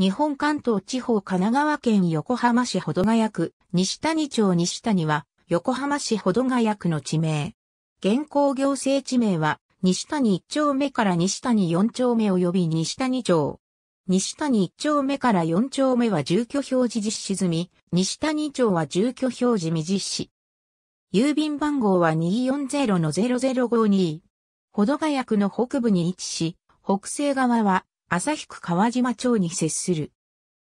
日本関東地方神奈川県横浜市保土ヶ谷区、西谷町西谷は、横浜市保土ヶ谷区の地名。現行行政地名は、西谷1丁目から西谷4丁目及び西谷町。西谷1丁目から4丁目は住居表示実施済み、西谷町は住居表示未実施。郵便番号は240-0052。保土ヶ谷区の北部に位置し、北西側は旭区川島町に接する。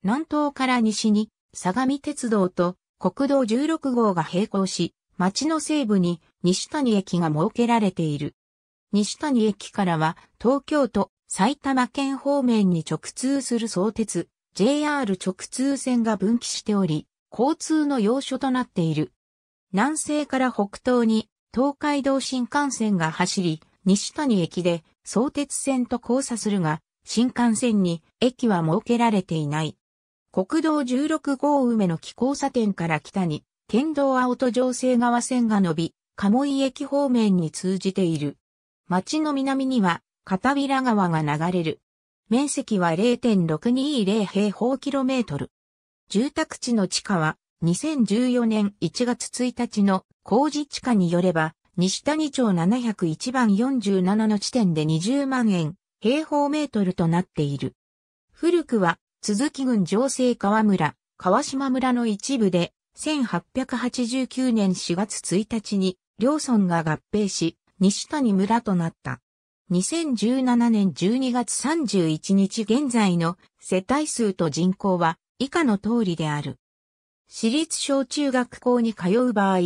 南東から西に、相模鉄道と国道16号が並行し、町の西部に西谷駅が設けられている。西谷駅からは東京都埼玉県方面に直通する相鉄 JR 直通線が分岐しており、交通の要所となっている。南西から北東に東海道新幹線が走り、西谷駅で相鉄線と交差するが、新幹線に駅は設けられていない。国道16号梅の木交差点から北に、県道青戸城西側線が伸び、鴨井駅方面に通じている。町の南には、片平川が流れる。面積は0.620平方キロメートル。住宅地の地価は、2014年1月1日の工事地価によれば、西谷町701番47の地点で20万円、平方メートルとなっている。古くは、鈴木郡上西川村、川島村の一部で、1889年4月1日に、両村が合併し、西谷村となった。2017年12月31日現在の世帯数と人口は以下の通りである。私立小中学校に通う場合、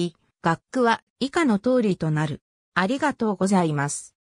学区は以下の通りとなる。ありがとうございます。